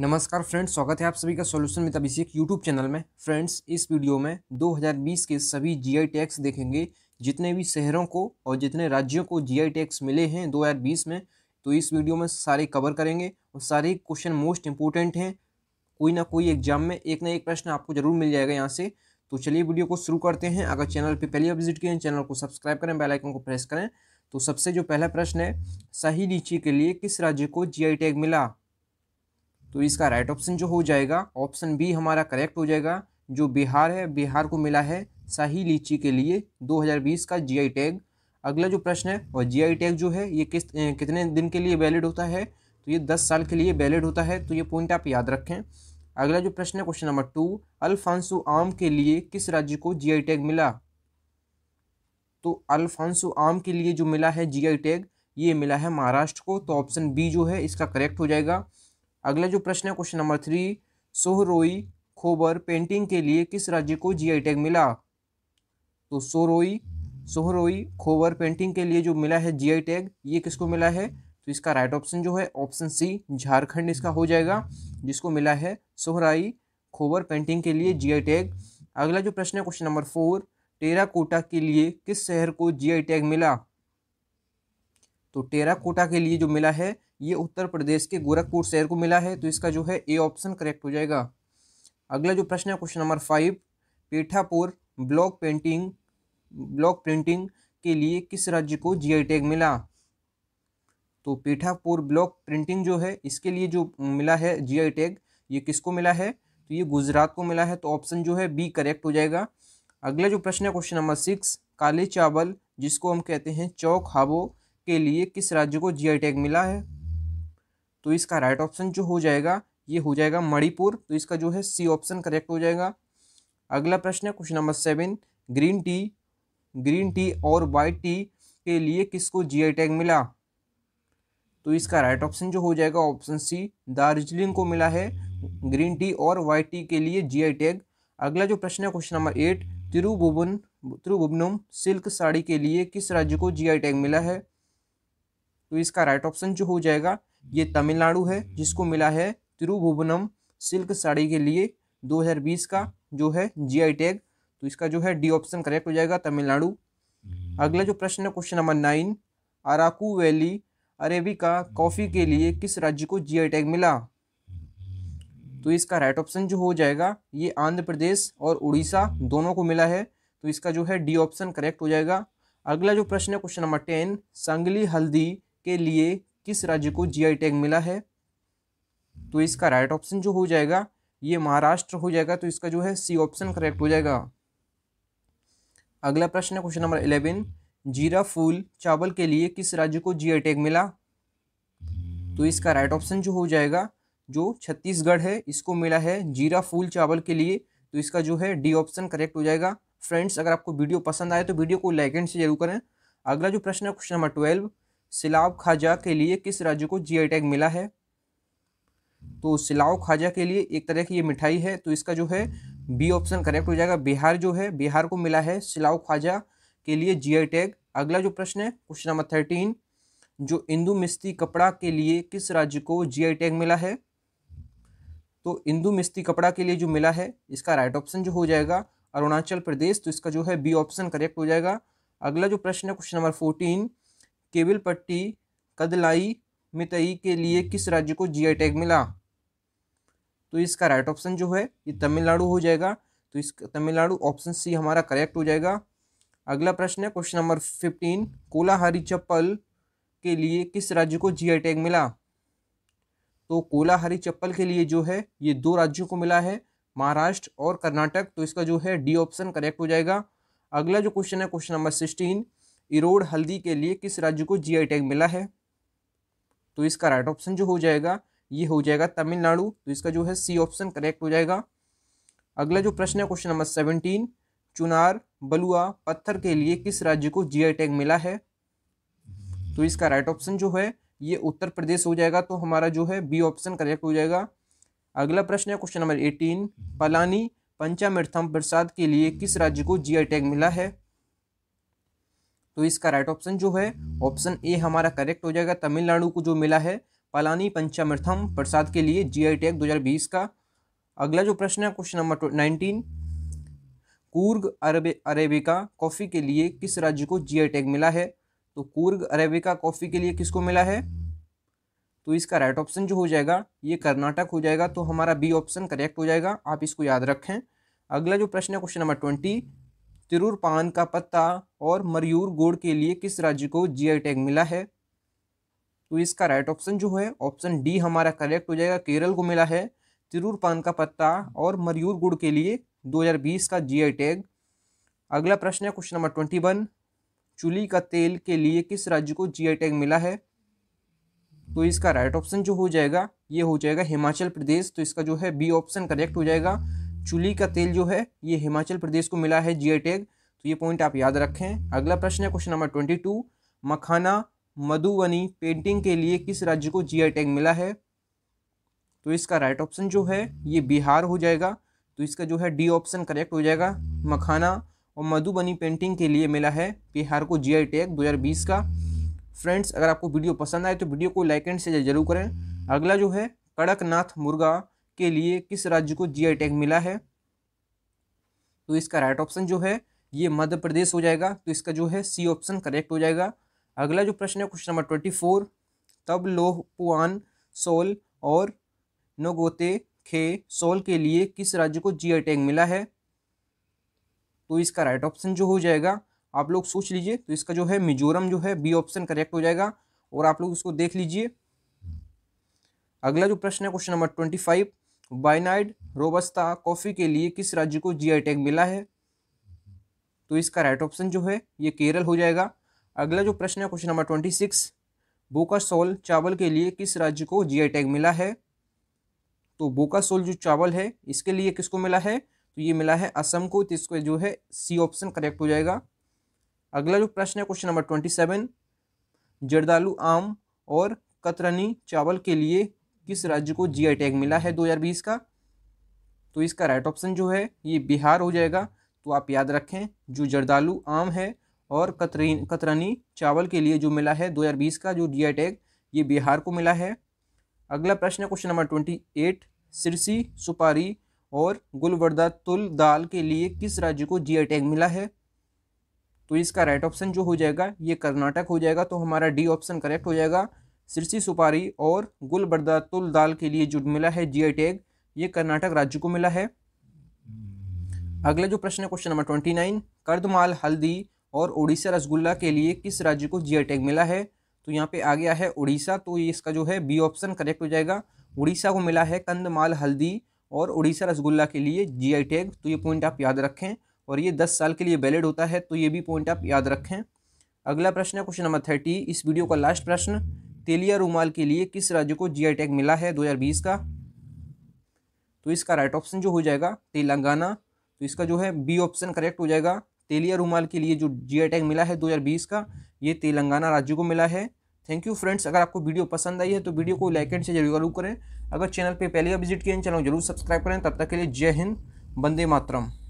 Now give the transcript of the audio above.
नमस्कार फ्रेंड्स स्वागत है आप सभी का सॉल्यूशन तभी अभिषेक यूट्यूब चैनल में फ्रेंड्स इस वीडियो में 2020 के सभी जीआई टैक्स देखेंगे जितने भी शहरों को और जितने राज्यों को जीआई टैक्स मिले हैं 2020 में तो इस वीडियो में सारे कवर करेंगे और सारे क्वेश्चन मोस्ट इंपॉर्टेंट हैं कोई ना कोई एग्जाम में एक ना एक प्रश्न आपको जरूर मिल जाएगा यहाँ से तो चलिए वीडियो को शुरू करते हैं अगर चैनल पर पहले विजिट किए चैनल को सब्सक्राइब करें बेलाइकन को प्रेस करें तो सबसे जो पहला प्रश्न है सही लीची के लिए किस राज्य को जी टैग मिला तो इसका राइट ऑप्शन जो हो जाएगा ऑप्शन बी हमारा करेक्ट हो जाएगा जो बिहार है बिहार को मिला है शाही लीची के लिए 2020 का जीआई टैग अगला जो प्रश्न है और जीआई टैग जो है ये किस कितने दिन के लिए वैलिड होता है तो ये दस साल के लिए वैलिड होता है तो ये पॉइंट आप याद रखें अगला जो प्रश्न है क्वेश्चन नंबर टू अल्फांसु आम के लिए किस राज्य को जी टैग मिला तो अल्फांसु आम के लिए जो मिला है जी टैग ये मिला है महाराष्ट्र को तो ऑप्शन बी जो है इसका करेक्ट हो जाएगा अगला जो प्रश्न है क्वेश्चन नंबर थ्री सोहरोई खोबर पेंटिंग के लिए किस राज्य को जीआई टैग मिला तो सोरोई सोहरोई खोबर पेंटिंग के लिए जो मिला है जीआई टैग ये किसको मिला है तो इसका राइट ऑप्शन जो है ऑप्शन सी झारखंड इसका हो जाएगा जिसको मिला है सोहराई खोबर पेंटिंग के लिए जीआई टैग अगला जो प्रश्न है क्वेश्चन नंबर फोर टेराकोटा के लिए किस शहर को जीआई टैग मिला तो टेराकोटा के लिए जो मिला है ये उत्तर प्रदेश के गोरखपुर शहर को मिला है तो इसका जो है ए ऑप्शन करेक्ट हो जाएगा अगला जो प्रश्न है question number five Pethapur block painting block printing के लिए किस राज्य को आई टैग मिला तो पेठापुर ब्लॉक प्रिंटिंग जो है इसके लिए जो मिला है आई टैग ये किसको मिला है तो ये गुजरात को मिला है तो ऑप्शन जो है बी करेक्ट हो जाएगा अगला जो प्रश्न है क्वेश्चन नंबर सिक्स काले चावल जिसको हम कहते हैं चौक हाबो के लिए किस राज्य को आई टैग मिला है तो इसका राइट ऑप्शन जो हो जाएगा ये हो जाएगा मणिपुर तो इसका जो है सी ऑप्शन करेक्ट हो जाएगा अगला प्रश्न है question number seven green tea green tea और वाइट टी के लिए किसको जीआई टैग मिला तो इसका राइट ऑप्शन जो हो जाएगा ऑप्शन सी दार्जिलिंग को मिला है ग्रीन टी और वाइट टी के लिए जीआई टैग अगला जो प्रश्न है question number eight Tirubhuvan Thirubuvanam silk sari के लिए किस राज्य को जी टैग मिला है तो इसका राइट ऑप्शन जो हो जाएगा ये तमिलनाडु है जिसको मिला है तिरुभुवनम सिल्क साड़ी के लिए 2020 का जो है जीआई टैग तो इसका जो है डी ऑप्शन करेक्ट हो जाएगा तमिलनाडु हम्म। अगला जो प्रश्न है question number nine Araku valley arabica coffee के लिए किस राज्य को जीआई टैग मिला तो इसका राइट ऑप्शन जो हो जाएगा ये आंध्र प्रदेश और उड़ीसा दोनों को मिला है तो इसका जो है डी ऑप्शन करेक्ट हो जाएगा अगला जो प्रश्न है क्वेश्चन नंबर टेन संगली हल्दी के लिए किस राज्य को जीआई टैग मिला है तो इसका राइट ऑप्शन जो हो जाएगा ये महाराष्ट्र हो जाएगा तो इसका जो है सी ऑप्शन करेक्ट हो जाएगा अगला प्रश्न है क्वेश्चन नंबर इलेवन जीरा फूल चावल के लिए किस राज्य को जीआई टैग मिला तो इसका राइट ऑप्शन जो हो जाएगा जो छत्तीसगढ़ है इसको मिला है जीरा फूल चावल के लिए तो इसका जो है डी ऑप्शन करेक्ट हो जाएगा फ्रेंड्स अगर आपको वीडियो पसंद आए तो वीडियो को लाइक एंड से जरूर करें अगला जो प्रश्न है क्वेश्चन नंबर ट्वेल्व सिलाव खाजा के लिए किस राज्य को जीआई टैग मिला है तो सिलाव खाजा के लिए एक तरह की ये मिठाई है तो इसका जो है बी ऑप्शन करेक्ट हो जाएगा बिहार जो है बिहार को मिला है सिलाव खाजा के लिए जीआई टैग अगला जो प्रश्न है क्वेश्चन नंबर थर्टीन जो इंदू मिस्ती कपड़ा के लिए किस राज्य को जीआई टैग मिला है तो इंदू मिस्ती कपड़ा के लिए जो मिला है इसका राइट ऑप्शन जो हो जाएगा अरुणाचल प्रदेश तो इसका जो है बी ऑप्शन करेक्ट हो जाएगा अगला जो प्रश्न है क्वेश्चन नंबर फोर्टीन पट्टी कदलाई मितई के लिए किस राज्य को जीआई टैग मिला तो इसका राइट ऑप्शन जो है ये तमिलनाडु हो जाएगा तो इस तमिलनाडु ऑप्शन सी हमारा करेक्ट हो जाएगा अगला प्रश्न है question number fifteen Kolhapuri chappal के लिए किस राज्य को जीआई टैग मिला तो कोलाहारी चप्पल के लिए जो है ये दो राज्यों को मिला है महाराष्ट्र और कर्नाटक तो इसका जो है डी ऑप्शन करेक्ट हो जाएगा अगला जो क्वेश्चन है क्वेश्चन नंबर सिक्सटीन इरोड हल्दी के लिए किस राज्य को जीआई टैग मिला है तो इसका राइट ऑप्शन जो हो जाएगा ये हो जाएगा तमिलनाडु तो इसका जो है सी ऑप्शन करेक्ट हो जाएगा अगला जो प्रश्न है क्वेश्चन नंबर सेवनटीन चुनार बलुआ पत्थर के लिए किस राज्य को जीआई टैग मिला है तो इसका राइट ऑप्शन जो है ये उत्तर प्रदेश हो जाएगा तो हमारा जो है बी ऑप्शन करेक्ट हो जाएगा अगला प्रश्न है question number eighteen Palani Panchamritham prasad के लिए किस राज्य को जीआई टैग मिला है तो इसका राइट ऑप्शन जो है ऑप्शन ए हमारा करेक्ट हो जाएगा तमिलनाडु को जो मिला है पलानी पंचामृथम प्रसाद के लिए आई टैग का अगला जो प्रश्न है क्वेश्चन नंबर नाइनटीन कूर्ग अरबे अरेबिका कॉफ़ी के लिए किस राज्य को जीआई टैग मिला है तो कूर्ग अरेबिका कॉफ़ी के लिए किसको मिला है तो इसका राइट ऑप्शन जो हो जाएगा ये कर्नाटक हो जाएगा तो हमारा बी ऑप्शन करेक्ट हो जाएगा आप इसको याद रखें अगला जो प्रश्न है क्वेश्चन नंबर ट्वेंटी तिरुर पान का पत्ता और मरयूर गुड़ के लिए किस राज्य को जीआई टैग मिला है तो इसका राइट ऑप्शन जो है ऑप्शन डी हमारा करेक्ट हो जाएगा केरल को मिला है तिरुर पान का पत्ता और मरयूर गुड़ के लिए 2020 का जीआई टैग अगला प्रश्न है क्वेश्चन नंबर ट्वेंटी वन चूली का तेल के लिए किस राज्य को जीआई टैग मिला है तो इसका राइट ऑप्शन जो हो जाएगा ये हो जाएगा हिमाचल प्रदेश तो इसका जो है बी ऑप्शन करेक्ट हो जाएगा चुली का तेल जो है ये हिमाचल प्रदेश को मिला है जी टैग तो ये पॉइंट आप याद रखें अगला प्रश्न है question number twenty two makhana Madhubani painting के लिए किस राज्य को जी टैग मिला है तो इसका राइट ऑप्शन जो है ये बिहार हो जाएगा तो इसका जो है डी ऑप्शन करेक्ट हो जाएगा मखाना और मधुबनी पेंटिंग के लिए मिला है बिहार को आई टैग 2020 का फ्रेंड्स अगर आपको वीडियो पसंद आए तो वीडियो को लाइक एंड शेयर जरूर करें अगला जो है कड़कनाथ मुर्गा के लिए किस राज्य को जीआई टैग मिला है तो इसका राइट ऑप्शन जो है ये मध्य प्रदेश हो जाएगा तो इसका जो है सी ऑप्शन करेक्ट हो जाएगा अगला जो प्रश्न है क्वेश्चन नंबर ट्वेंटी फोर तब लोह पुआन सोल और नोगोते खे सोल के लिए किस राज्य को आई टैग मिला है तो इसका राइट ऑप्शन जो हो जाएगा आप लोग सोच लीजिए तो इसका जो है मिजोरम जो है बी ऑप्शन करेक्ट हो जाएगा और आप लोग इसको देख लीजिए अगला जो प्रश्न है question number twenty five Wayanad robusta coffee के लिए किस राज्य को जीआई टैग मिला है तो इसका राइट ऑप्शन जो है ये केरल हो जाएगा अगला जो प्रश्न है क्वेश्चन नंबर ट्वेंटी सिक्स बोकासोल चावल के लिए किस राज्य को जीआई टैग मिला है तो बोकासोल जो चावल है इसके लिए किसको मिला है तो ये मिला है असम को तो इसको जो है सी ऑप्शन करेक्ट हो जाएगा अगला जो प्रश्न है question number twenty seven Jardalu आम और कतरनी चावल के लिए किस राज्य को जी आई टैग मिला है 2020 का तो इसका राइट ऑप्शन जो है ये बिहार हो जाएगा तो आप याद रखें जो जर्दालू आम है और कतरीन कतरनी चावल के लिए जो मिला है 2020 का जो जी आई टैग ये बिहार को मिला है अगला प्रश्न question number twenty eight Sirsi सुपारी और गुलवर्दा तुल दाल के लिए किस राज्य को जी आई टैग मिला है तो इसका राइट ऑप्शन जो हो जाएगा ये कर्नाटक हो जाएगा तो हमारा डी ऑप्शन करेक्ट हो जाएगा सिरसी सुपारी और तुल दाल के लिए जो मिला है आई टैग ये कर्नाटक राज्य को मिला है अगला जो प्रश्न है question number twenty nine Kandhamal हल्दी और उड़ीसा रसगुल्ला के लिए किस राज्य को आई टैग मिला है तो यहाँ पे आ गया है उड़ीसा तो ये इसका जो है बी ऑप्शन करेक्ट हो जाएगा उड़ीसा को मिला है कंदमाल हल्दी और उड़ीसा रसगुल्ला के लिए आई टैग तो ये पॉइंट आप याद रखें और ये दस साल के लिए वैलिड होता है तो ये भी पॉइंट आप याद रखें अगला प्रश्न है क्वेश्चन नंबर थर्टी इस वीडियो का लास्ट प्रश्न तेलिया रूमाल के लिए किस राज्य को आई टैग मिला है बीस का तो इसका राइट ऑप्शन जो हो जाएगा तेलंगाना तो इसका जो है बी ऑप्शन करेक्ट हो जाएगा तेलिया रूमाल के लिए जो आई टैग मिला है 2020 का ये तेलंगाना राज्य को मिला है थैंक यू फ्रेंड्स अगर आपको वीडियो पसंद आई है तो वीडियो को लाइक एंड से जरूर करें अगर चैनल पर पहले विजिट किए चैनल जरूर सब्सक्राइब करें तब तक के लिए जय हिंद वंदे मातरम